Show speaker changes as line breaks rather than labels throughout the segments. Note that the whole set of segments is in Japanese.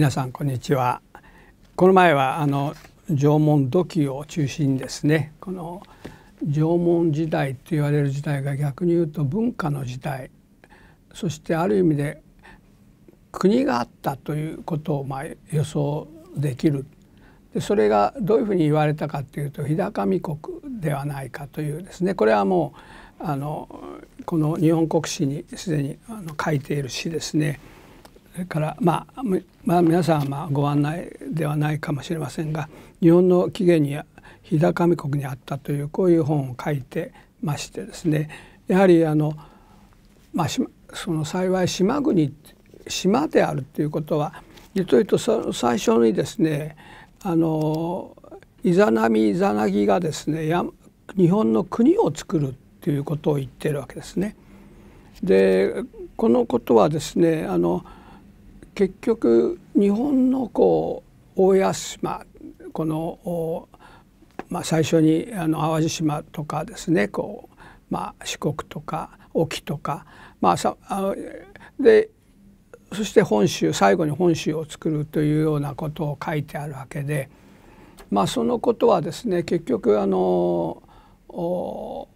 皆さんこんにちはこの前はあの縄文土器を中心にですねこの縄文時代と言われる時代が逆に言うと文化の時代そしてある意味で国があったということをま予想できるでそれがどういうふうに言われたかっていうと日高見国ではないかというですねこれはもうあのこの日本国史にすでにあの書いている詩ですねそれからまあ、まあ、皆さんはご案内ではないかもしれませんが日本の起源に日高見国にあったというこういう本を書いてましてですねやはりあの、まあ、その幸い島国島であるということは実と言うと最初にですねあのイザナミイザナギがですね日本の国を作るということを言ってるわけですね。でこのことはですねあの結局日本のこう大屋島この、お、まあ、最初にあの淡路島とかですねこう、まあ、四国とか沖とか、まあ、さあでそして本州最後に本州を作るというようなことを書いてあるわけで、まあ、そのことはですね結局あのお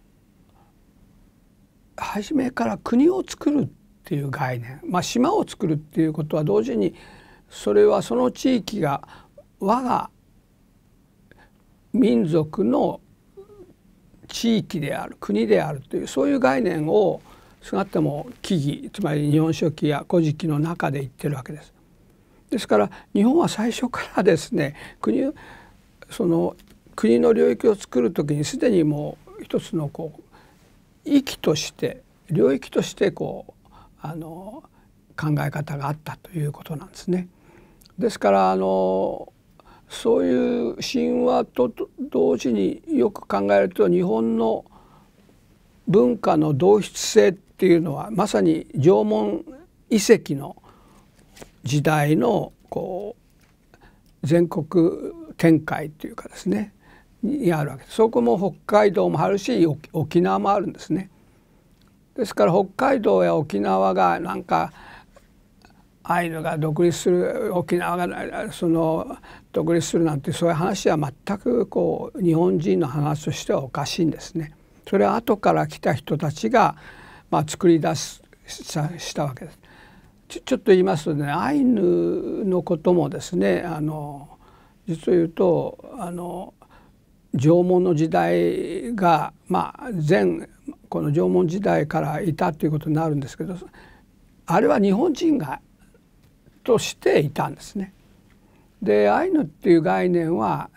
初めから国を作るっていう概念、まあ、島を作るっていうことは同時にそれはその地域が我が民族の地域である国であるというそういう概念を少なくとも記々、つまり「日本書紀」や「古事記」の中で言ってるわけです。ですから日本は最初からですね国その国の領域を作る時にすでにもう一つのこう域として領域としてこうあの考え方があったということなんですね。ですからあのそういう神話と同時によく考えると日本の文化の同質性っていうのはまさに縄文遺跡の時代のこう全国展開というかですねにあるわけですそこも北海道もあるし沖縄もあるんですね。ですから北海道や沖縄がなんかアイヌが独立する沖縄がその独立するなんてそういう話は全くこう日本人の話としてはおかしいんですね。それは後から来た人たちが、まあ、作り出ししたわけです。ちょちょっと言いますとねアイヌのこともですねあの実を言うとあの縄文の時代が、まあ、前この縄文時代からいたということになるんですけどあれは日本人がとしていたんですね。でアイヌっていう概念は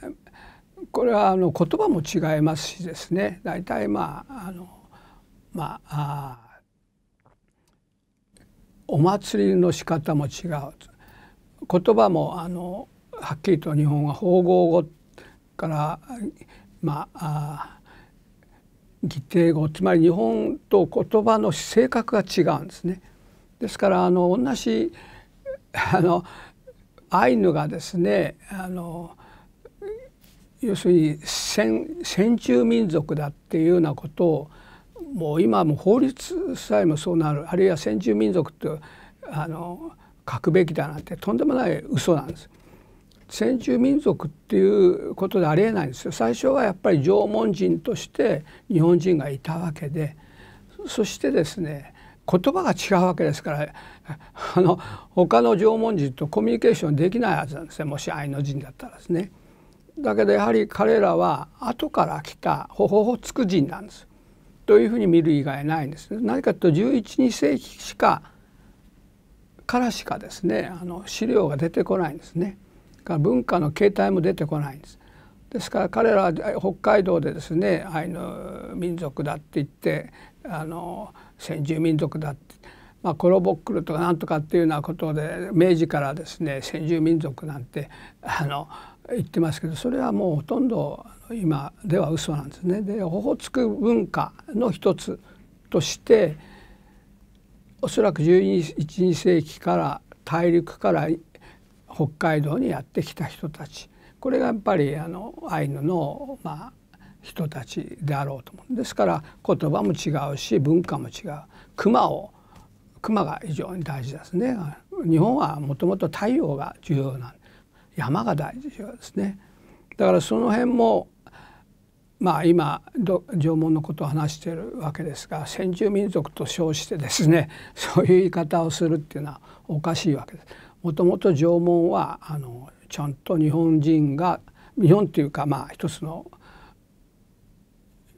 これはあの言葉も違いますしですね大体まああのまあお祭りの仕方も違う言葉もあのはっきりと日本は「法合語」からまああ義定語つまり日本と言葉の性格が違うんですね。ですからあの同じあのアイヌがですねあの要するに先住民族だっていうようなことをもう今も法律さえもそうなるあるいは先住民族とあの書くべきだなんてとんでもない嘘なんです。先住民族っていうことでありえないんですよ最初はやっぱり縄文人として日本人がいたわけでそしてですね言葉が違うわけですから あの他の縄文人とコミュニケーションできないはずなんですねもし愛の人だったらですね。だけどやはり彼らは後から来たほほほつく人なんです。というふうに見る以外ないんですね。何かと11世紀しかからしかですねあの資料が出てこないんですね。から文化の形態も出てこないんです。ですから彼らは北海道でですねアイヌ民族だって言ってあの先住民族だって、まあ、コロボックルとかなんとかっていうようなことで明治からですね先住民族なんてあの言ってますけどそれはもうほとんど今では嘘なんですね。で頬ホく文化の一つとしておそらく11世紀から大陸から北海道にやってきた人たちこれがやっぱりあのアイヌの、まあ、人たちであろうと思うんですから言葉も違うし文化も違う熊を熊が非常に大事ですね日本はもともと太陽が重要な山が大事ですねだからその辺もまあ今縄文のことを話しているわけですが先住民族と称してですねそういう言い方をするっていうのはおかしいわけです。もともと縄文はあのちゃんと日本人が日本というかまあ一つの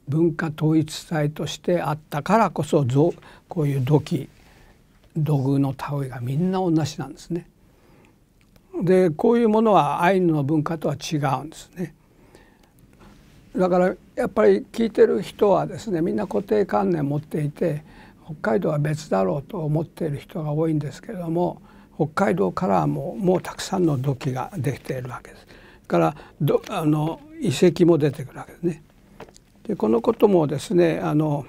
文化統一体としてあったからこそこういう土器土偶の類がみんな同じなんですね。でこういうものはアイヌの文化とは違うんですね。だからやっぱり聞いてる人はですねみんな固定観念持っていて北海道は別だろうと思っている人が多いんですけれども北海道からももうたくさんの土器ができているわけです。からどあの遺跡も出てくるわけですね。でこのこともですねあの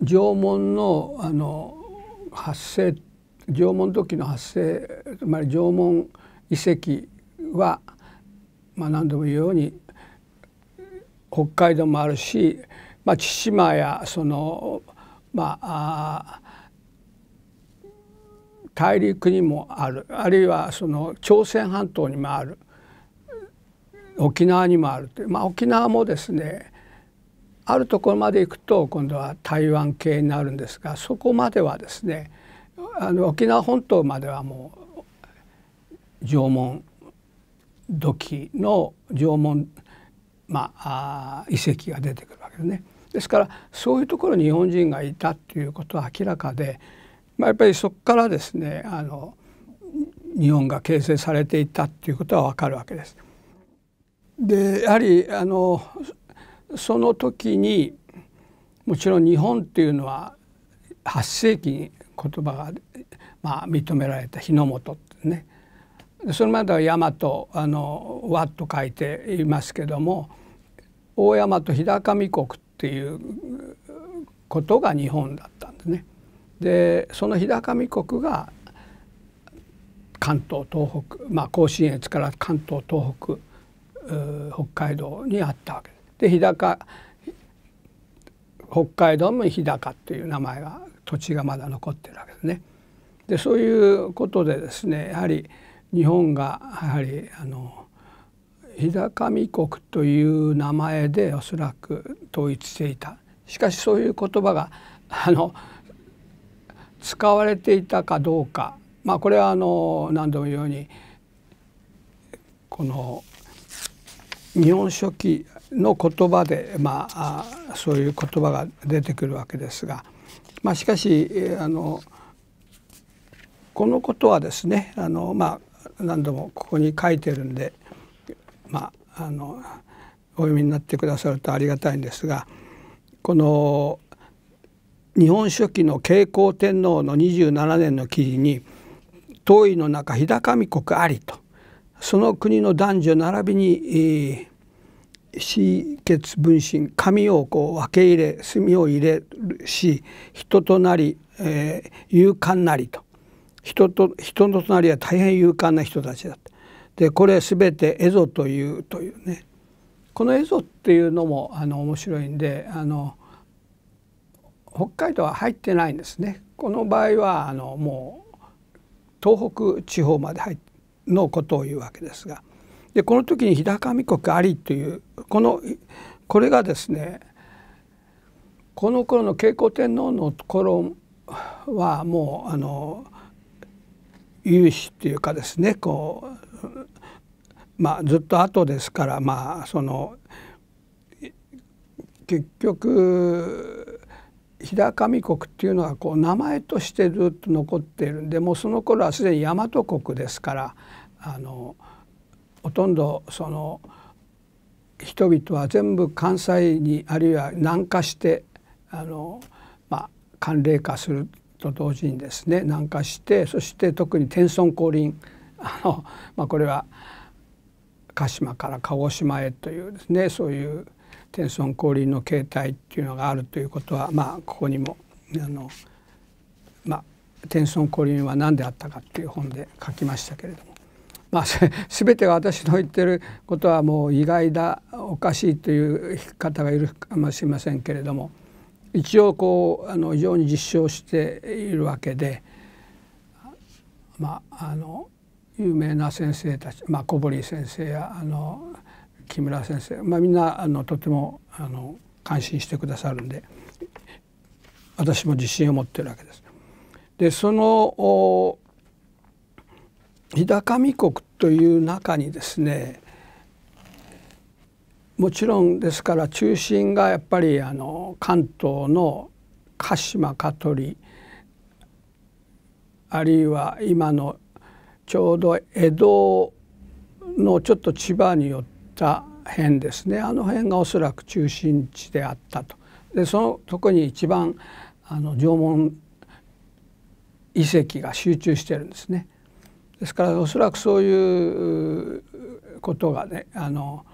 縄文のあの発生縄文土器の発生つまり縄文遺跡は、まあ、何度も言うように北海道もあるし、まあ、千島やそのまあ大陸にもあるあるいはその朝鮮半島にもある沖縄にもあるという、まあ、沖縄もですねあるところまで行くと今度は台湾系になるんですがそこまではですねあの沖縄本島まではもう縄文土器の縄文、まあ、あ遺跡が出てくるわけですね。ですからそういうところに日本人がいたっていうことは明らかでまあ、やっぱりそこからですねあの日本が形成されていたっていうことはわかるわけです。でやはりあのその時にもちろん日本っていうのは8世紀に言葉が、まあ、認められた日の本ってねそれまでは大和あの和と書いていますけども大和日高見国っていうことが日本だったんですね。でその日高見国が関東東北、まあ、甲信越から関東東北北海道にあったわけです。で日高北海道も日高っていう名前が土地がまだ残ってるわけですね。でそういうことでですねやはり日本がやはりあの日高見国という名前でおそらく統一していたしかしそういう言葉があの使われていたかどうか、まあ、これはあの何度も言うようにこの「日本書紀」の言葉で、まあ、そういう言葉が出てくるわけですが、まあ、しかしあのこのことはですねあの、まあ、何度もここに書いてるんで、まあ、あのお読みになってくださるとありがたいんですがこの日本書紀の慶光天皇の27年の記事に「遠いの中日高み国あり」とその国の男女並びに、えー、血分身神をこう分け入れ墨を入れるし人となり、えー、勇敢なりと人と人の隣は大変勇敢な人たちだと。でこれ全て「蝦夷というというねこの蝦夷っていうのもあの面白いんであの北海道は入ってないんですねこの場合はあのもう東北地方まで入のことを言うわけですがでこの時に日高見国ありというこのこれがですねこの頃の慶光天皇の頃はもうあの有志っていうかですねこうまあずっと後ですからまあその結局日高見国っていうのはこう名前としてずっと残っているんでもうその頃はすでに大和国ですからあのほとんどその人々は全部関西にあるいは南下してあの、まあ、寒冷化すると同時にですね南下してそして特に天孫降臨あの、まあ、これは鹿島から鹿児島へというですねそういう天孫降臨の形態っていうのがあるということはまあここにもあのまあ天孫降臨は何であったかっていう本で書きましたけれどもまあ全 てが私の言ってることはもう意外だおかしいという方がいるかもしれませんけれども一応こうあの非常に実証しているわけでまああの有名な先生たち、まあ、小堀先生やあの木村先生、まあ、みんなあのとてもあの感心してくださるんで私も自信を持ってるわけです。でその日高見国という中にですねもちろんですから中心がやっぱりあの関東の鹿島香取あるいは今のちょうど江戸のちょっと千葉によってた辺ですねあの辺がおそらく中心地であったとでそのとこに一番あの縄文遺跡が集中してるんですね。ですからおそらくそういうことがねあの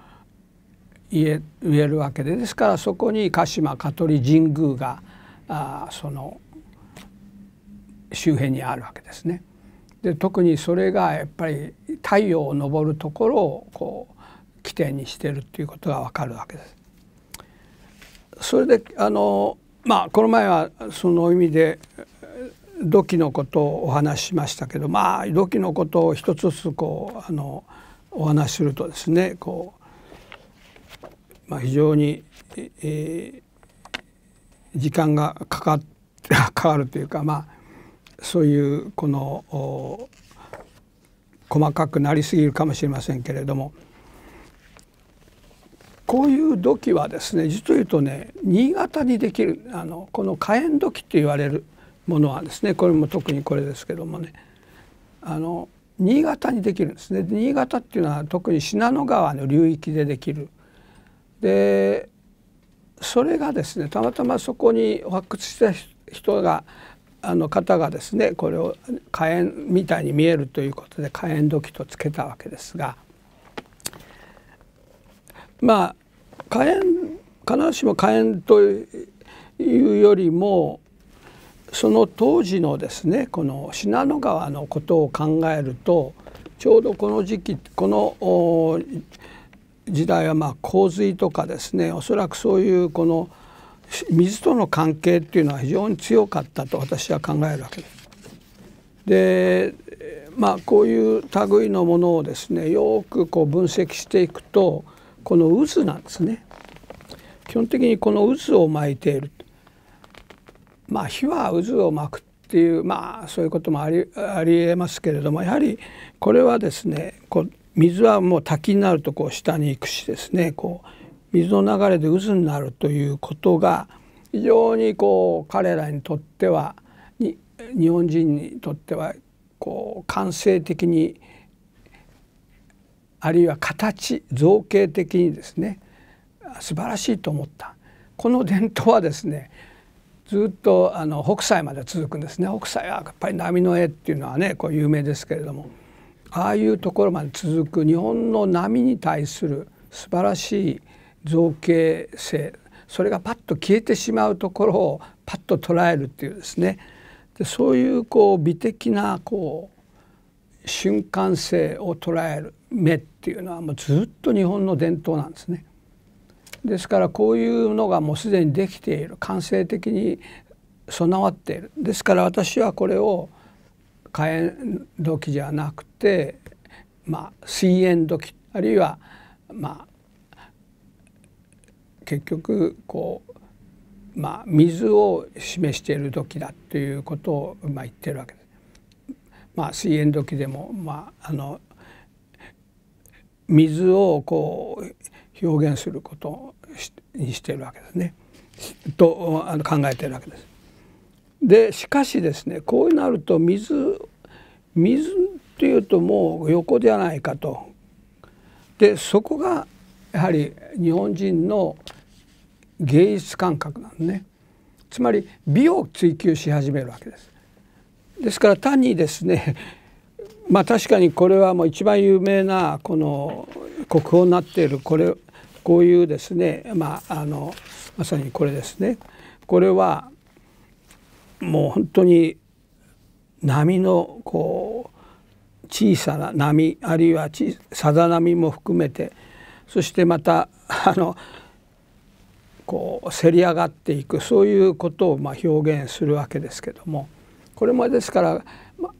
言えるわけでですからそこに鹿島香取神宮があその周辺にあるわけですね。で特にそれがやっぱり太陽を昇るところをこ起点にしているということがわかるわけです。それであのまあこの前はその意味で土器のことをお話ししましたけどまあ土器のことを一つずつこうあのお話しするとですねこう、まあ、非常に、えー、時間がかか変わ るというかまあそういうこの細かくなりすぎるかもしれませんけれども。こういう土器はですね実を言うとね新潟にできるあのこの火炎土器って言われるものはですねこれも特にこれですけどもねあの新潟にできるんですね新潟っていうのは特に信濃川の流域でできるでそれがですねたまたまそこに発掘した人があの方がですねこれを火炎みたいに見えるということで火炎土器とつけたわけですがまあ火炎必ずしも火炎というよりもその当時のですねこの信濃川のことを考えるとちょうどこの時期この時代はまあ洪水とかですねおそらくそういうこの水との関係っていうのは非常に強かったと私は考えるわけです。でまあこういう類のものをですねよくこう分析していくとこの渦なんですね基本的にこの渦を巻いているまあ火は渦を巻くっていうまあそういうこともありありえますけれどもやはりこれはですねこう水はもう滝になるとこう下に行くしですねこう水の流れで渦になるということが非常にこう彼らにとっては日本人にとってはこう感性的にあるいは形造形的にですね素晴らしいと思ったこの伝統はですねずっとあの北斎まで続くんですね北斎はやっぱり波の絵っていうのはねこう有名ですけれどもああいうところまで続く日本の波に対する素晴らしい造形性それがパッと消えてしまうところをパッと捉えるっていうですねでそういうこう美的なこう瞬間性を捉える目っっていうのはもうずっと日本の伝統なんですね。ですからこういうのがもうすでにできている完成的に備わっているですから私はこれを火炎土器じゃなくて、まあ、水炎器あるいは、まあ、結局こう、まあ、水を示している土器だということを、まあ、言ってるわけです。まあ、水炎器でも、まあ、あの水をこう表現することにしているわけですねとあの考えているわけです。でしかしですねこうなると水水っていうともう横じゃないかと。でそこがやはり日本人の芸術感覚なんですね。つまり美を追求し始めるわけです。ですから単にですねまあ確かにこれはもう一番有名なこの国宝になっているこれこういうですねまああのまさにこれですねこれはもう本当に波のこう小さな波あるいはさざ波も含めてそしてまたあのこうせり上がっていくそういうことをまあ表現するわけですけどもこれもですから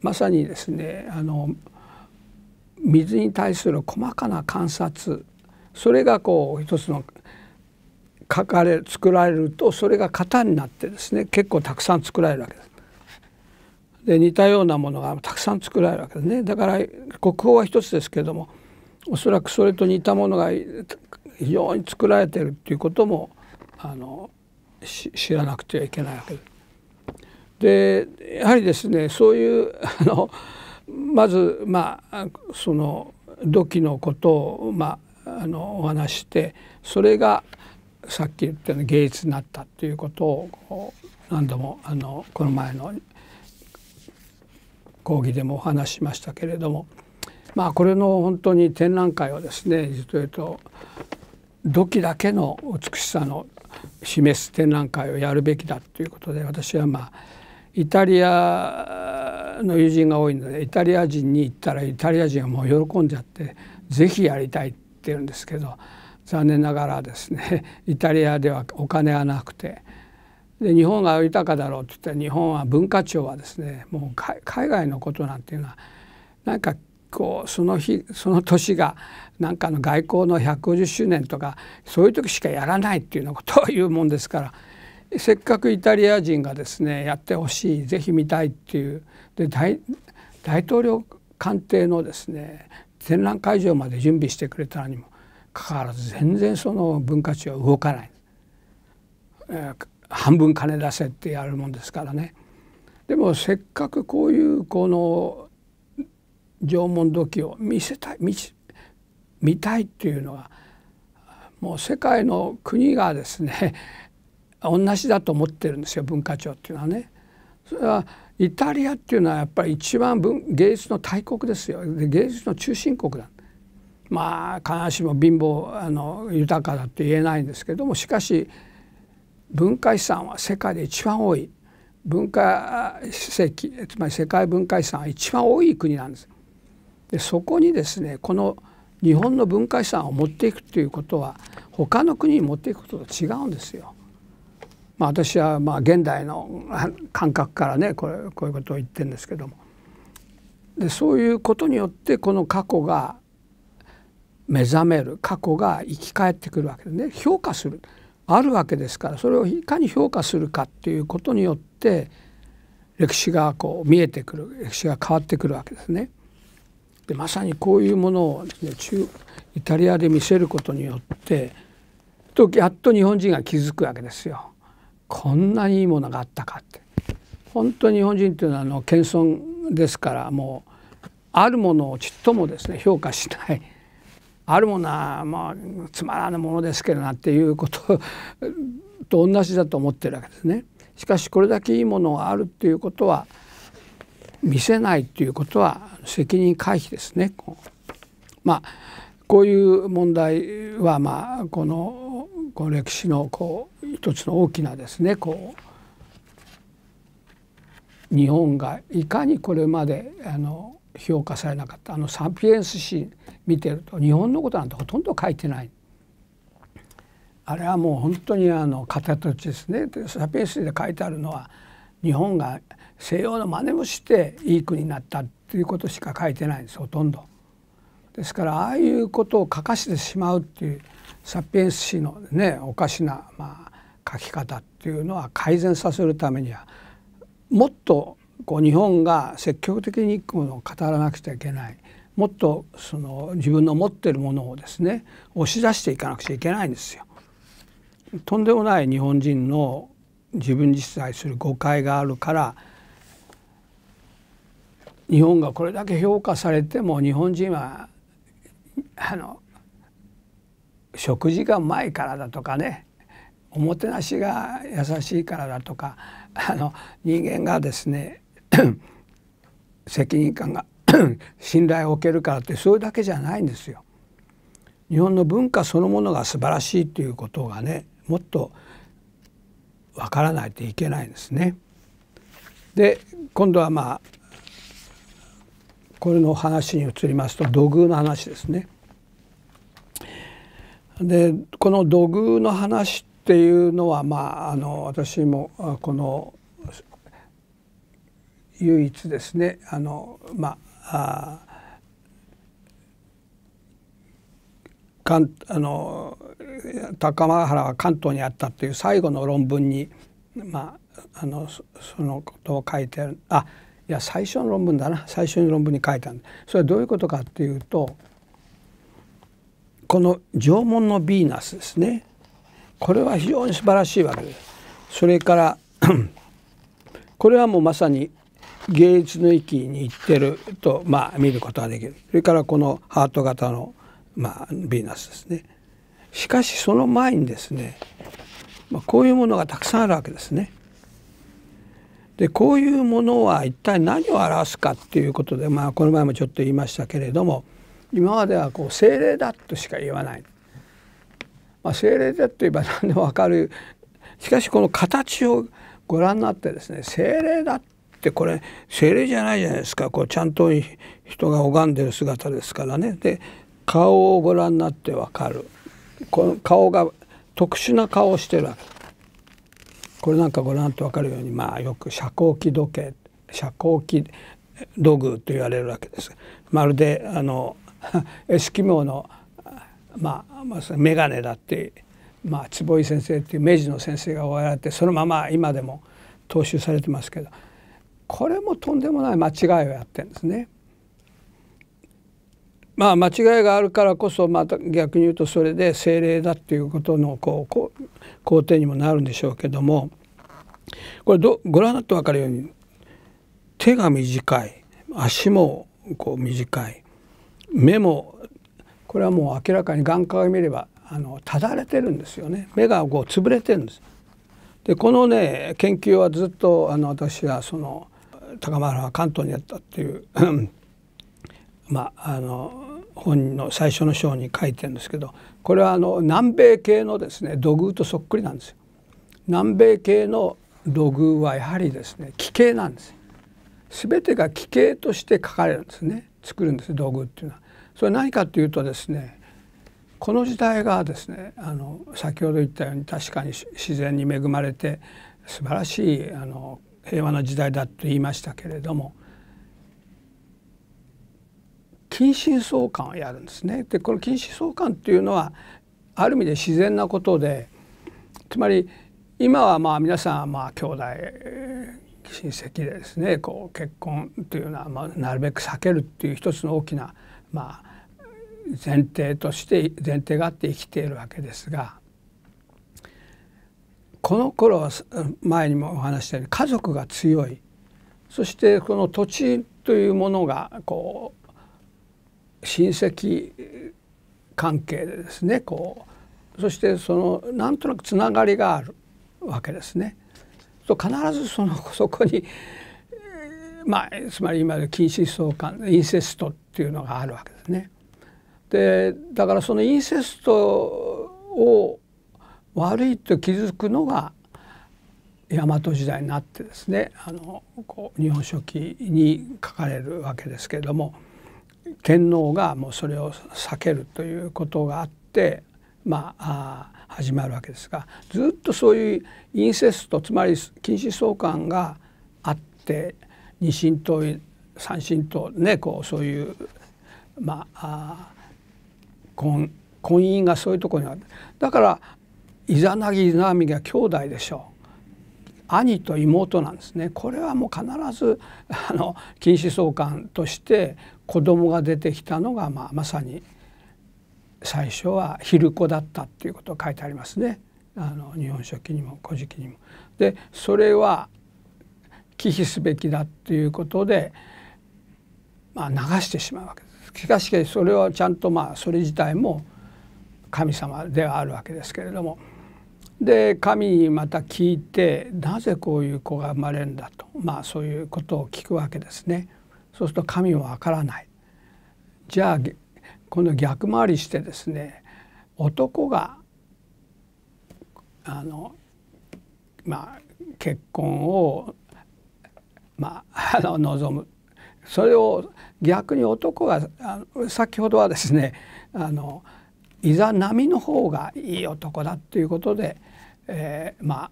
まさにですねあの水に対する細かな観察それがこう一つの書かれ作られるとそれが型になってですね結構たくさん作られるわけです。で似たようなものがたくさん作られるわけですねだから国宝は一つですけれどもおそらくそれと似たものが非常に作られてるっていうこともあの知らなくてはいけないわけです。でやはりですねそういうあのまずまあその土器のことをまああのお話してそれがさっき言ったような芸術になったということを何度もあのこの前の講義でもお話しましたけれどもまあこれの本当に展覧会をですね実と、言うと土器だけの美しさの示す展覧会をやるべきだということで私はまあイタリアの友人が多いのでイタリア人に行ったらイタリア人はもう喜んじゃって是非やりたいって言うんですけど残念ながらですね イタリアではお金はなくてで日本が豊かだろうって言ったら日本は文化庁はですねもう海外のことなんていうのはなんかこうその日その年がなんかの外交の150周年とかそういう時しかやらないっていうようなことを言うもんですからせっかくイタリア人がですねやってほしいぜひ見たいっていうで大統領官邸のですね展覧会場まで準備してくれたのにもかかわらず全然その文化庁は動かない、えー、半分金出せってやるもんですからねでもせっかくこういうこの縄文土器を見せたい見見たいっていうのはもう世界の国がですね同じだと思ってるんですよ文化庁っていうのはね。それはイタリアっていうのはやっぱり一番文芸術の大国ですよ芸術の中心国だまあ必ずしも貧乏あの豊かだって言えないんですけどもしかし文化遺産は世界で一番多い文化史跡つまり世界文化遺産は一番多い国なんです。でそこにですねこの日本の文化遺産を持っていくということは他の国に持っていくことと違うんですよ。まあ、私はまあ現代の感覚からねこれこういうことを言ってるんですけどもでそういうことによってこの過去が目覚める過去が生き返ってくるわけでね評価するあるわけですからそれをいかに評価するかっていうことによって歴史がこう見えてくる歴史が変わってくるわけですね。でまさにこういうものをですね中イタリアで見せることによってとやっと日本人が気づくわけですよ。こんなにいいものがあったかって本当に日本人っていうのはあの謙遜ですからもうあるものをちっともですね評価しないあるものはまあつまらぬものですけどなっていうことと同じだと思ってるわけですね。しかしこれだけいいものがあるっていうことは見せないっていうことは責任回避ですね。まあこういう問題はまあこのこう歴史のこう一つの大きなですねこう日本がいかにこれまであの評価されなかったあのサンピエンス史見てると日本のことなんてほとんど書いてないあれはもう本当にあの片土地ですねでサピエンスで書いてあるのは日本が西洋の真似をしていい国になったっていうことしか書いてないんですほとんど。ですからああいうことを書かせてしまうっていうサピエンス誌のねおかしな、まあ、書き方っていうのは改善させるためにはもっとこう日本が積極的に一ものを語らなくちゃいけないもっとその自分の持ってるものをですね押し出していかなくちゃいけないんですよ。とんでもない日本人の自分自体する誤解があるから日本がこれだけ評価されても日本人はあの食事がうまいからだとかねおもてなしが優しいからだとかあの人間がですね 責任感が 信頼を受けるからってそれだけじゃないんですよ。日本の文化そのものが素晴らしいということがねもっとわからないといけないんですね。で今度はまあこれの話に移りますと土偶の話ですね。でこの土偶の話っていうのは、まあ、あの私もこの唯一ですねあの、まあ、あかんあの高間原は関東にあったっていう最後の論文に、まあ、あのそのことを書いてあるあいや最初の論文だな最初の論文に書いたんでそれはどういうことかっていうとこの縄文のヴィーナスですねこれは非常に素晴らしいわけですそれから これはもうまさに芸術の域に行ってると、まあ、見ることができるそれからこのハート型の、まあ、ヴィーナスですねしかしその前にですね、まあ、こういうものがたくさんあるわけですね。でこういうものは一体何を表すかっていうことで、まあ、この前もちょっと言いましたけれども今まではこう精霊だとしか言わない、まあ、精霊だと言えば何でも分かるしかしこの形をご覧になってですね精霊だってこれ精霊じゃないじゃないですかこうちゃんと人が拝んでる姿ですからねで顔をご覧になって分かるこの顔が特殊な顔をしてるわけこれなんかご覧になって分かるようにまあよく遮光器時計遮光器土偶と言われるわけです。まるであの エスキモーの、まあ、まあ、メガネだって、まあ、坪井先生っていう明治の先生がおられてそのまま今でも踏襲されてますけどこれもとんでもない間違いをやってるんですね。まあ間違いがあるからこそまた逆に言うとそれで精霊だっていうことのこう肯定にもなるんでしょうけどもこれどご覧になって分かるように手が短い足もこう短い目もこれはもう明らかに眼科を見ればあのただれてるんですよね目がこう潰れてるんです。でこのね研究はずっとあの私はその高丸は関東にやったっていうまああの本の最初の章に書いてるんですけどこれはあの南米系のですね土偶とそっくりなんですよ。南米系の土偶はやはりですね奇形なんです。全てが奇形として書かれるんですね作るんです土偶っていうのは。それは何かというとですねこの時代がですねあの先ほど言ったように確かに自然に恵まれて素晴らしいあの平和な時代だと言いましたけれども近親相関をやるんですね。でこの近親相関っていうのはある意味で自然なことでつまり今はまあ皆さんまあ兄弟親戚でですねこう結婚というのはまあなるべく避けるっていう一つの大きなまあ前提として前提があって生きているわけですがこの頃は前にもお話したように家族が強いそしてこの土地というものがこう親戚関係でですねこうそしてそのなんとなくつながりがあるわけですね。と必ずそのそこにまあつまり今で近親相関インセストっていうのがあるわけですね。でだからそのインセストを悪いと気づくのが大和時代になってですねあのこう「日本書紀」に書かれるわけですけれども天皇がもうそれを避けるということがあってまあ始まるわけですがずっとそういうインセストつまり禁止相関があって二神党三神党ねこうそういうまあ婚婚姻がそういうとこにあるだからイザナギイザナミが兄弟でしょう兄と妹なんですねこれはもう必ずあの禁止相関として子供が出てきたのが、まあ、まさに最初は昼子だったっていうことが書いてありますねあの「日本書紀」にも「古事記」にも。でそれは忌避すべきだっていうことで、まあ、流してしまうわけです。しかしそれはちゃんとまあそれ自体も神様ではあるわけですけれどもで神にまた聞いてなぜこういう子が生まれるんだとまあそういうことを聞くわけですね。そうすると神はわからない。じゃあこの逆回りしてですね男があのまあ結婚をまあ、あの望むそれを逆に男は先ほどはですねあのいざ波の方がいい男だということで、えー、まあ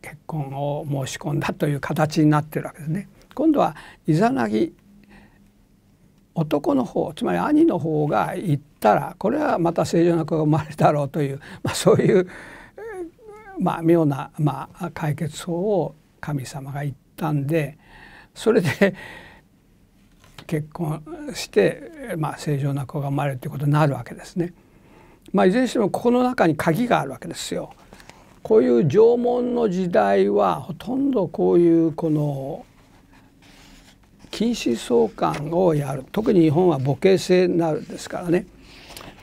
結婚を申し込んだという形になってるわけですね。今度はイザナギ男の方つまり兄の方が行ったらこれはまた正常な子が生まれたろうという、まあ、そういう、まあ、妙な、まあ、解決法を神様が言ったんでそれで結婚して、まあ、正常な子が生まれるということになるわけですね。まあ、いずれにしてもここの中に鍵があるわけですよ。こういう縄文の時代はほとんどこういうこの禁止相関をやる特に日本は母系制になるんですからね。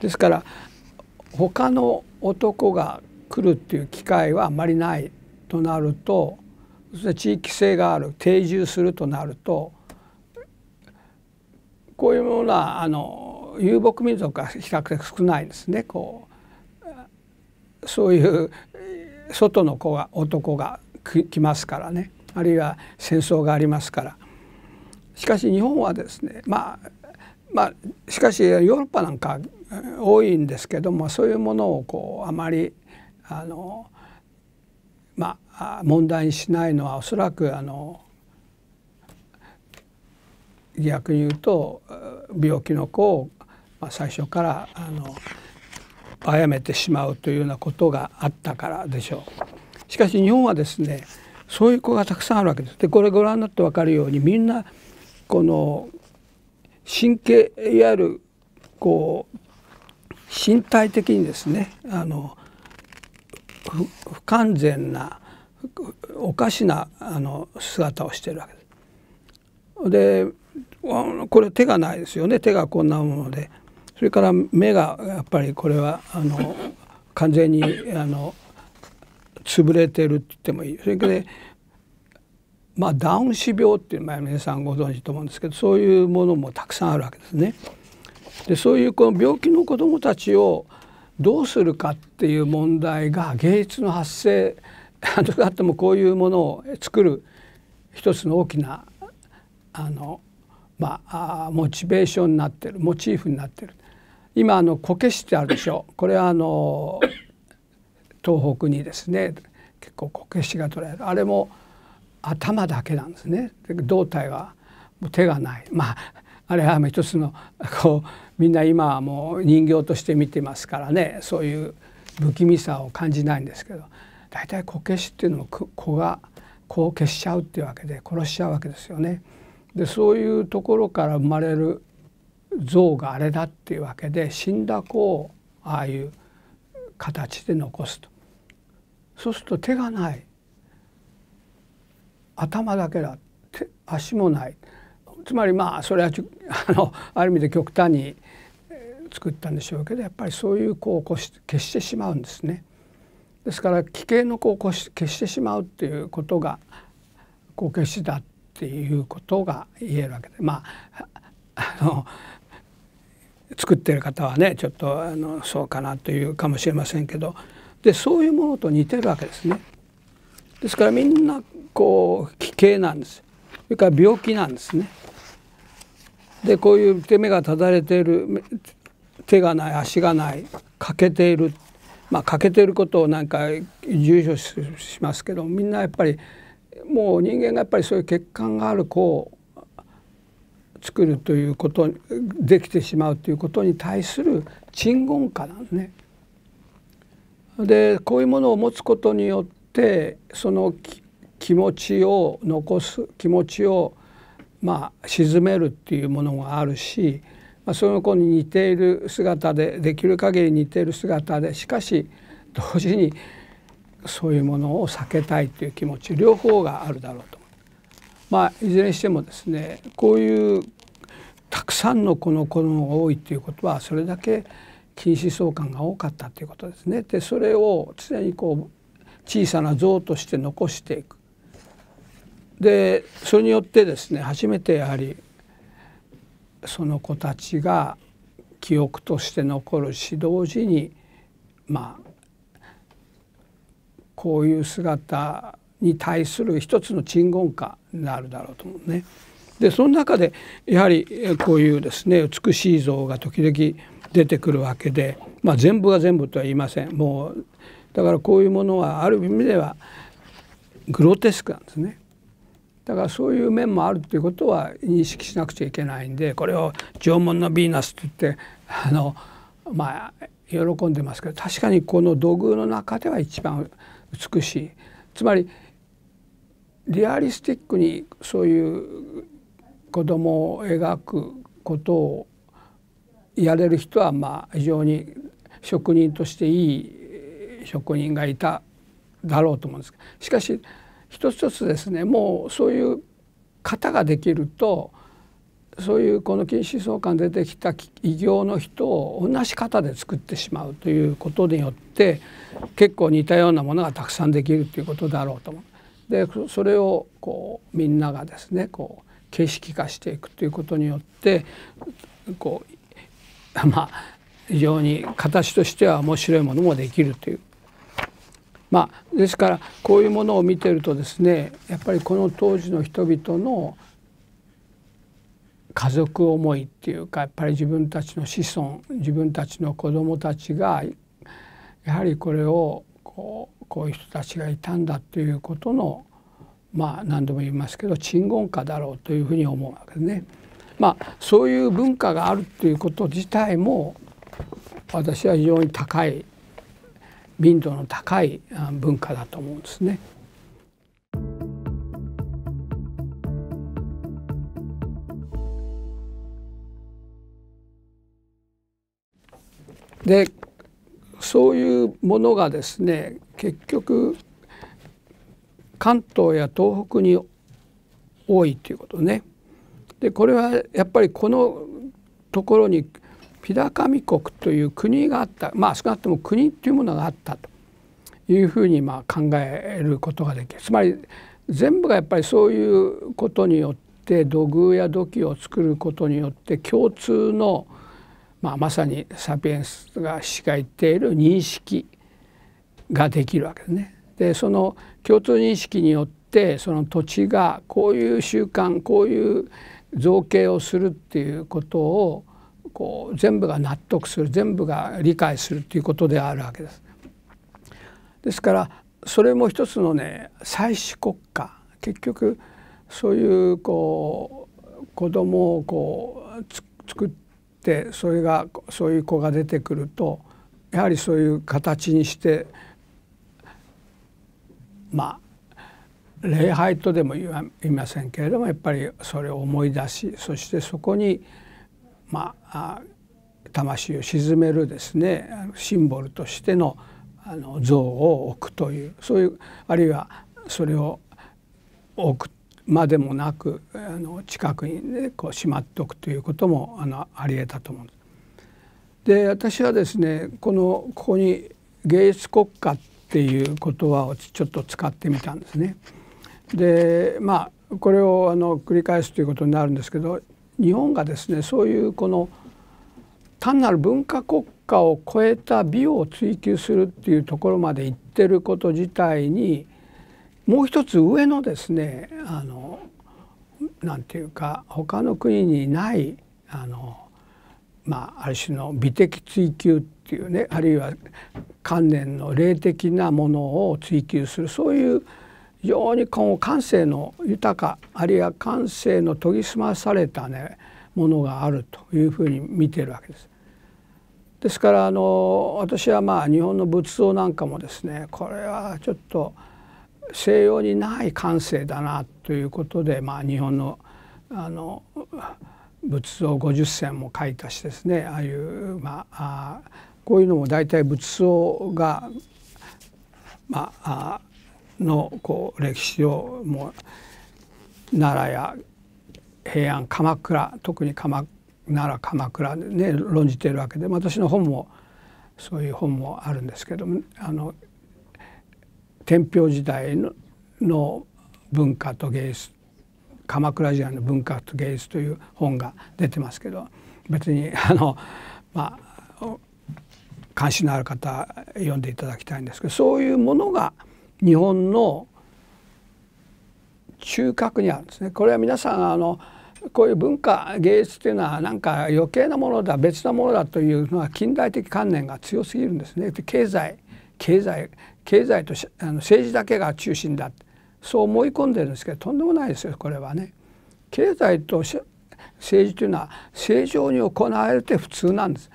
ですから他の男が来るっていう機会はあまりないとなると地域性がある定住するとなるとこういうものはあの遊牧民族が比較的少ないですねこうそういう外の子が男が来ますからねあるいは戦争がありますからしかし日本はですねまあまあしかしヨーロッパなんか多いんですけどもそういうものをこうあまりあのまあ問題にしないのはおそらくあの逆に言うと病気の子を最初からあの殺めてしまうというようなことがあったからでしょう。しかし日本はですねそういう子がたくさんあるわけです。でこれご覧になって分かるようにみんなこの神経いわゆるこう身体的にですねあの不完全なおかしなあの姿をしているわけです。でこれ手がないですよね手がこんなものでそれから目がやっぱりこれはあの完全にあの潰れてるって言ってもいいそれから、まあ、ダウン死病っていうのは皆さんご存知と思うんですけどそういうものもたくさんあるわけですね。でそういうこの病気の子どもたちをどうするかっていう問題が芸術の発生 あとあってもこういうものを作る一つの大きなあのまあ、モチベーションになってるモチーフになってる今あのこけしってあるでしょこれはあの東北にですね結構こけしが取られるあれも頭だけなんですね胴体は手がないまああれは一つのこうみんな今はもう人形として見てますからねそういう不気味さを感じないんですけど大体こけしっていうのも子がこう消しちゃうっていうわけで殺しちゃうわけですよね。でそういうところから生まれる像があれだっていうわけで死んだ子をああいう形で残すとそうすると手がない頭だけだ足もないつまりまあそれは あのある意味で極端に作ったんでしょうけどやっぱりそういう子を消してしまうんですね。ですから奇形の子を消してしまうっていうことがこう消しだっっていうことが言えるわけでまああの作ってる方はねちょっとあのそうかなというかもしれませんけどでそういうものと似てるわけですね。ですからみんなこう奇形なんですそれから病気なんですね。でこういう手目がただれている手がない足がない欠けているまあ欠けていることをなんか重視しますけどみんなやっぱりもう人間がやっぱりそういう欠陥がある子を作るということできてしまうということに対する鎮魂歌なんね。でこういうものを持つことによってその気持ちを残す気持ちをまあ沈めるっていうものがあるし、まあ、その子に似ている姿でできる限り似ている姿でしかし同時にそういうものを避けたいという気持ち両方があるだろうとまあいずれにしてもですねこういうたくさんのこの子供が多いということはそれだけ禁止相関が多かったということですね。でそれを常にこう小さな像として残していく。でそれによってですね初めてやはりその子たちが記憶として残るし同時にまあこういう姿に対する一つの鎮魂歌になるだろうと思うね。でその中でやはりこういうですね美しい像が時々出てくるわけで、まあ、全部が全部とは言いませんもうだからこういうものはある意味ではグロテスクなんですね。だからそういう面もあるということは認識しなくちゃいけないんでこれを「縄文のヴィーナス」って言ってあのまあ喜んでますけど確かにこの土偶の中では一番美しいつまりリアリスティックにそういう子供を描くことをやれる人はまあ非常に職人としていい職人がいただろうと思うんですしかし一つ一つですねもうそういう型ができるとそういうこの近親相関出てきた異形の人を同じ型で作ってしまうということによって結構似たようなものがたくさんできるということだろうと思う。でそれをこうみんながですねこう形式化していくということによってこうまあ非常に形としては面白いものもできるという。まあ、ですからこういうものを見てるとですねやっぱりこの当時の人々の家族思いっていうかやっぱり自分たちの子孫自分たちの子どもたちがやはりこれをこうこういう人たちがいたんだということのまあ何度も言いますけど鎮魂歌だろうというふうに思うわけですね。まあ、そういう文化があるということ自体も私は非常に高い民度の高い文化だと思うんですね。でそういうものがですね結局関東や東北に多いということね。でこれはやっぱりこのところに日カミ国という国があったまあ少なくとも国というものがあったというふうにまあ考えることができるつまり全部がやっぱりそういうことによって土偶や土器を作ることによって共通のまあ、まさにサピエンスが会っている認識ができるわけですね。でその共通認識によってその土地がこういう習慣こういう造形をするっていうことをこう全部が納得する全部が理解するっていうことであるわけです。ですからそれも一つのね祭祀国家結局そういうこう子供をこう作ってってそれがそういう子が出てくるとやはりそういう形にしてまあ礼拝とでも言いませんけれどもやっぱりそれを思い出しそしてそこにまあ魂を鎮めるですねシンボルとしてのあの像を置くというそういうあるいはそれを置くまでもなくあの近くに、ね、こうしまっておくということもあのありえたと思うんです。で私はですねこのここに芸術国家っていう言葉をちょっと使ってみたんですね。でまあこれをあの繰り返すということになるんですけど日本がですねそういうこの単なる文化国家を超えた美を追求するっていうところまで行ってること自体にもう一つ上のですねあのなんていうか他の国にないあの、まあ、ある種の美的追求っていうねあるいは観念の霊的なものを追求するそういう非常にこ後感性の豊かあるいは感性の研ぎ澄まされたねものがあるというふうに見てるわけです。ですからあの私はまあ日本の仏像なんかもですねこれはちょっと西洋にない感性だなということで、まあ、日本のあの仏像50銭も書いたしですねああいう、まあ、こういうのも大体仏像が、まあ、のこう歴史をもう奈良や平安鎌倉特に鎌奈良鎌倉でね論じているわけで私の本もそういう本もあるんですけどもあの天平時代の文化と芸術鎌倉時代の文化と芸術という本が出てますけど別にあのまあ関心のある方読んでいただきたいんですけどそういうものが日本の中核にあるんですね。これは皆さんあのこういう文化芸術というのはなんか余計なものだ別なものだというのは近代的観念が強すぎるんですね。経済経済経済とあの政治だけが中心だそう思い込んでるんですけどとんでもないですよこれはね。経済と政治というのは正常に行われて普通なんです。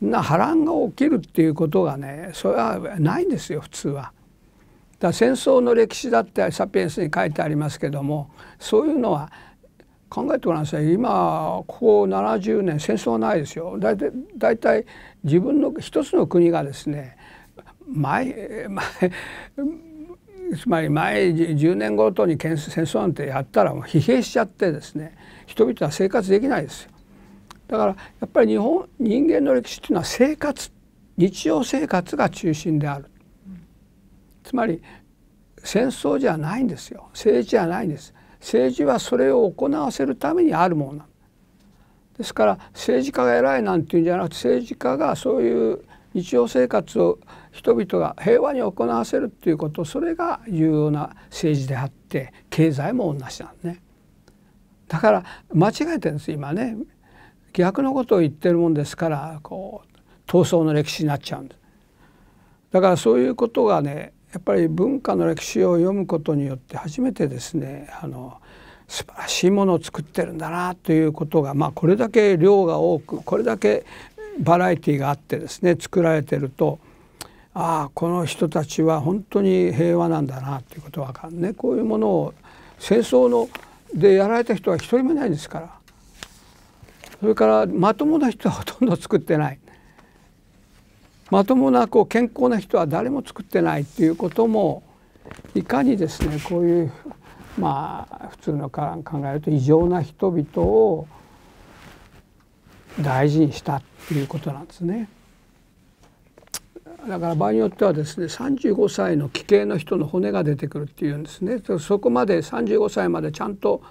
な波乱が起きるっていうことがねそれはないんですよ普通は。だ戦争の歴史だってサピエンスに書いてありますけどもそういうのは考えてごらんなさい今ここ70年戦争ないですよ。だいいただいたい自分の一つの国がですね前前 つまり前10年ごとに戦争なんてやったらもう疲弊しちゃってですね人々は生活できないですよ。だからやっぱり日本人間の歴史っていうのは生活日常生活が中心である。つまり戦争じゃないんですよ政治じゃないんです政治はそれを行わせるためにあるものなんですから政治家が偉いなんていうんじゃなくて政治家がそういう日常生活を人々が平和に行わせるっていうことそれが重要な政治であって経済も同じなんね。だから間違えてるんです今ね逆のことを言ってるもんですからこう闘争の歴史になっちゃうんです。だからそういうことがねやっぱり文化の歴史を読むことによって初めてですねあの素晴らしいものを作ってるんだなということが、まあ、これだけ量が多くこれだけバラエティーがあってですね作られてるとああこの人たちは本当に平和なんだなということはかんねこういうものを戦争のでやられた人は一人もいないですからそれからまともな人はほとんど作ってないまともなこう健康な人は誰も作ってないっていうこともいかにですねこういうまあ普通のから考えると異常な人々を大事にしたっていうことなんですね。だから場合によってはですね35歳の奇形の人の骨が出てくるっていうんですねそこまで35歳までちゃんと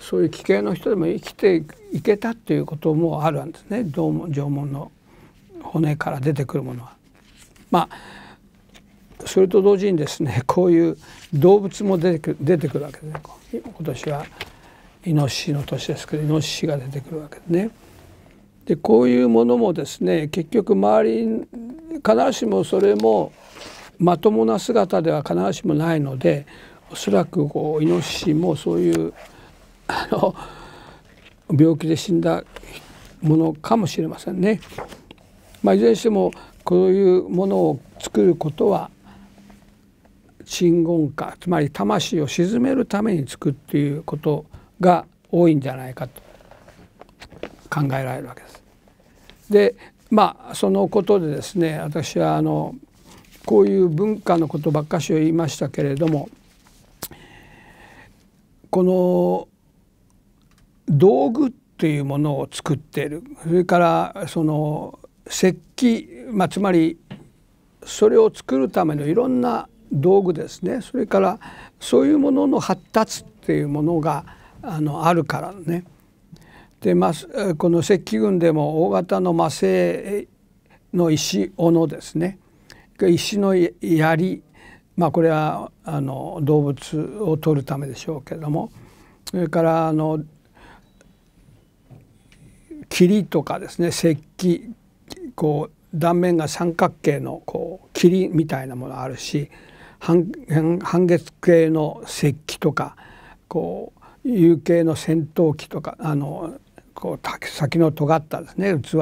そういう奇形の人でも生きていけたっていうこともあるんですね縄文縄文の骨から出てくるものは。まあそれと同時にですね こういう動物も出てくる出てくるわけですね今年はイノシシの年ですけどイノシシが出てくるわけですね。でこういうものもですね結局周りに必ずしもそれもまともな姿では必ずしもないのでおそらくこうイノシシもそういうあの病気で死んだものかもしれませんね。まあ、いずれにしてもこういうものを作ることは鎮魂化つまり魂を鎮めるために作っていうことが多いんじゃないかと考えられるわけです。でまあそのことでですね私はあのこういう文化のことばっかしを言いましたけれどもこの道具っていうものを作っているそれからその石器、まあ、つまりそれを作るためのいろんな道具ですねそれからそういうものの発達っていうものがあのあるからね。で、まあ、この石器群でも大型の魔製の石斧ですね石の槍、まあ、これはあの動物を取るためでしょうけれどもそれからあの霧とかですね石器こう断面が三角形のこう霧みたいなものあるし半月形の石器とかこう有形の戦闘機とかあのこう先の尖ったですね器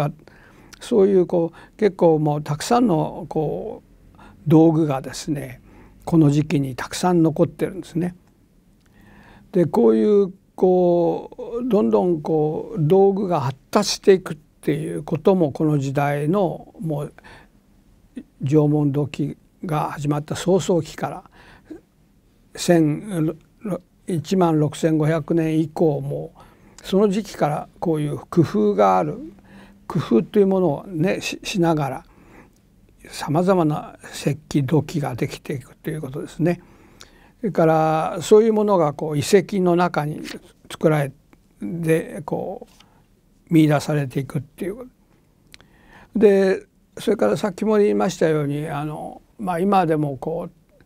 そういうこう結構もうたくさんのこう道具がですねこの時期にたくさん残ってるんですね。でこういうこうどんどんこう道具が発達していくっていうこともこの時代のもう縄文土器が始まった早々期から1万6,500年以降もうその時期からこういう工夫がある工夫というものをねしながらさまざまな石器土器ができていくということですね。それからそういうものがこう遺跡の中に作られてこう見出されていくっていうでそれからさっきも言いましたようにあの、まあ、今でもこう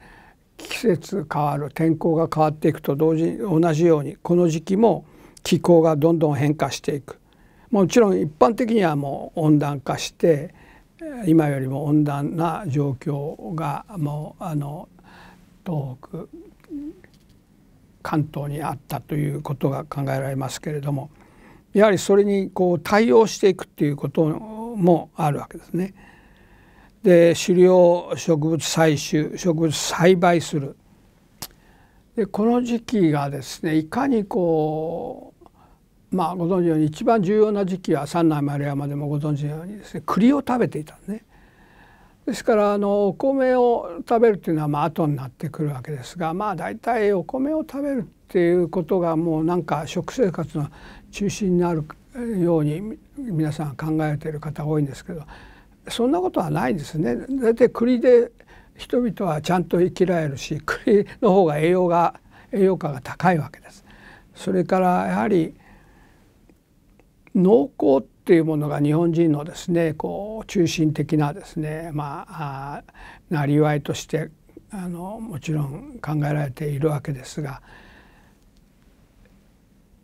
季節変わる天候が変わっていくと同時に同じようにこの時期も気候がどんどん変化していくもちろん一般的にはもう温暖化して今よりも温暖な状況がもうあの東北関東にあったということが考えられますけれどもやはりそれにこう対応していくということもあるわけですね。で狩猟植物採集植物栽培するでこの時期がですねいかにこうまあご存知のように一番重要な時期は三内丸山でもご存知のようにですね栗を食べていたんですね。ですからあのお米を食べるっていうのはまあ後になってくるわけですがまあ大体お米を食べるっていうことがもうなんか食生活の中心になるように皆さん考えている方多いんですけどそんなことはないですね。たい栗で人々はちゃんと生きられるし栗の方が栄養が栄養価が高いわけです。それからやはり農耕っていうものが日本人のですねこう中心的なですねまあなりわいとしてあのもちろん考えられているわけですが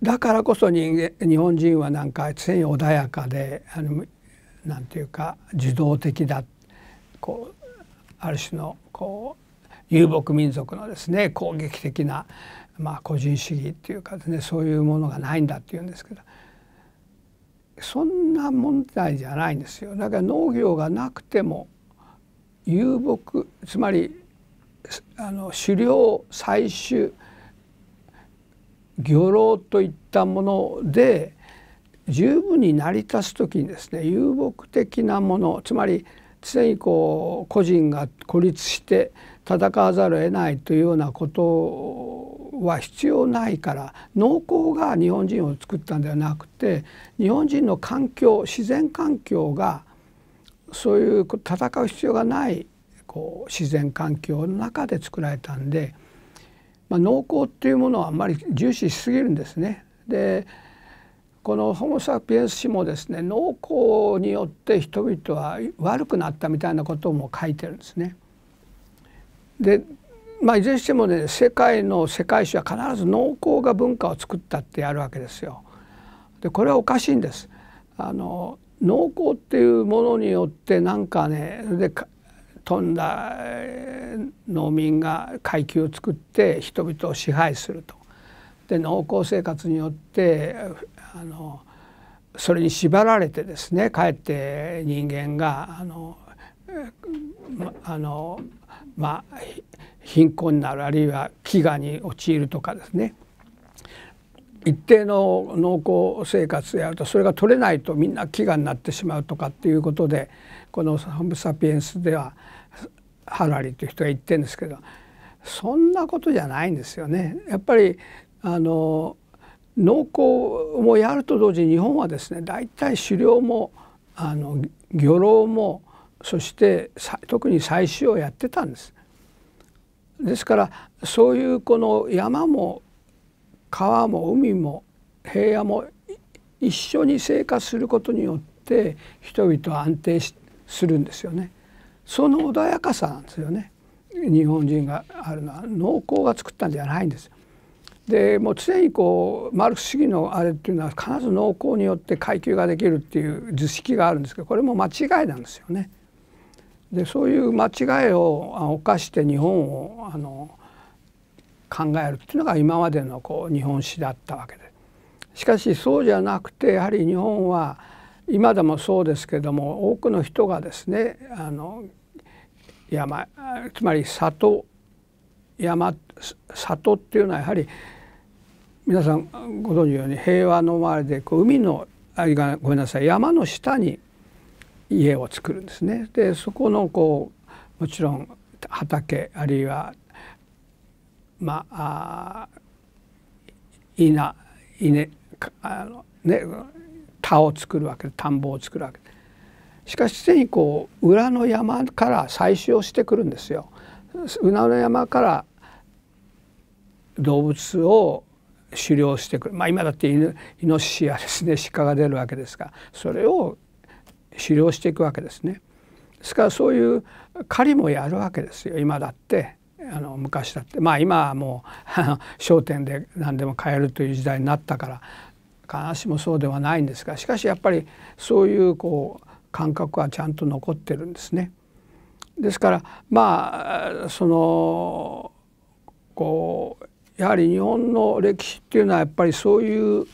だからこそ人間日本人はなんか常に穏やかであのなんていうか受動的だこうある種のこう遊牧民族のですね攻撃的な、まあ、個人主義っていうかですねそういうものがないんだっていうんですけどそんな問題じゃないんですよ。だから農業がなくても遊牧つまりあの狩猟採取漁労といったもので十分に成り立つ時にですね遊牧的なものつまり常にこう個人が孤立して戦わざるを得ないというようなことは必要ないから農耕が日本人を作ったんではなくて日本人の環境自然環境がそういう戦う必要がないこう自然環境の中で作られたんで、まあ、農耕っていうものはあんまり重視しすぎるんですね。でこのホモ・サピエンス氏もですね農耕によって人々は悪くなったみたいなことも書いてるんですね。でまあ、いずれにしてもね世界の世界史は必ず農耕が文化を作ったってやるわけですよ。でこれはおかしいんです。あの農耕っていうものによってなんかねで飛んだ農民が階級を作って人々を支配すると。で農耕生活によってあのそれに縛られてですねかえって人間があのあのまあ貧困になるあるいは飢餓に陥るとかですね一定の農耕生活やるとそれが取れないとみんな飢餓になってしまうとかっていうことでこの「ホム・サピエンス」ではハラリという人が言ってるんですけどそんなことじゃないんですよね。やっぱりあの農耕もやると同時に日本はですね大体狩猟もあの漁労もそして特に採取をやってたんです。ですからそういうこの山も川も海も平野も一緒に生活することによって人々は安定するんですよね。その穏やかさなんですよね。日本人があるのは農耕が作ったんじゃないんです。でもう常にこうマルクス主義のあれっていうのは必ず農耕によって階級ができるっていう図式があるんですけどこれも間違いなんですよね。でそういう間違いを犯して日本をあの考えるっていうのが今までのこう日本史だったわけでしかしそうじゃなくてやはり日本は今でもそうですけども多くの人がですねあの山つまり里山里っていうのはやはり皆さんご存知のように平和の周りでこう海のあがごめんなさい山の下に家を作るんですね。でそこのこうもちろん畑あるいはまあ稲稲あのね田を作るわけ田んぼを作るわけしかしすでにこう裏の山から採取をしてくるんですよ。裏の山から動物を狩猟してくる、まあ、今だってイノシシやですね鹿が出るわけですがそれを狩猟していくわけですね。ですからそういう狩りもやるわけですよ今だってあの昔だってまあ今はもう 商店で何でも買えるという時代になったから必ずしもそうではないんですがしかしやっぱりそういうこう感覚はちゃんと残ってるんですね。ですからまあそのこうやはり日本の歴史っていうのはやっぱりそういう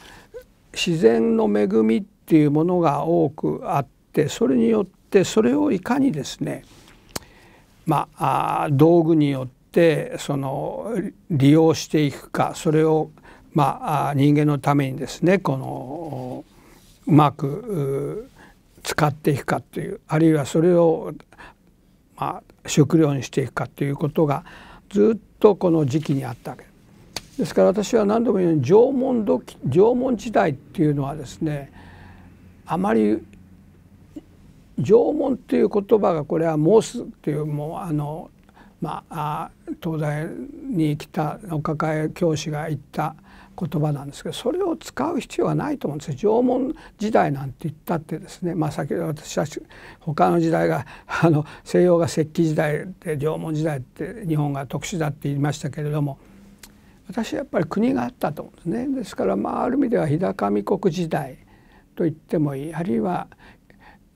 自然の恵みっていうものが多くあってそれによってそれをいかにですねまあ道具によってその利用していくかそれをまあ人間のためにですねこのうまく使っていくかというあるいはそれをまあ食料にしていくかということがずっとこの時期にあったわけです。ですから私は何度も言うように縄文土縄文時代っていうのはですねあまり縄文っていう言葉がこれは申すっていうもうあのまあ東大に来たお抱え教師が言った言葉なんですけどそれを使う必要はないと思うんです縄文時代なんて言ったってですねまあ先ほど私たち他の時代があの西洋が石器時代で縄文時代って日本が特殊だって言いましたけれども。私はやっぱり国があったと思うんですね。ですからまあある意味では日高三国時代と言ってもいいあるいは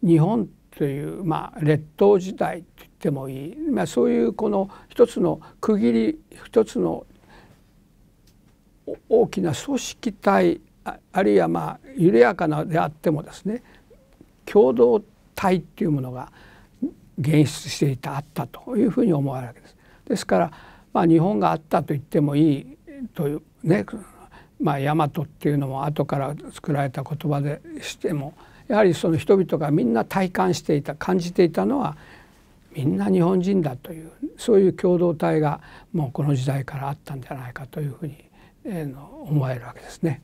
日本というまあ列島時代と言ってもいい、まあ、そういうこの一つの区切り一つの大きな組織体あるいはまあ緩やかなであってもですね共同体っていうものが現出していたあったというふうに思われるわけです。ですから、まあ、日本があったと言ってもいいというねまあ、大和っていうのも後から作られた言葉でしてもやはりその人々がみんな体感していた感じていたのはみんな日本人だというそういう共同体がもうこの時代からあったんじゃないかというふうに、えー、思えるわけですね。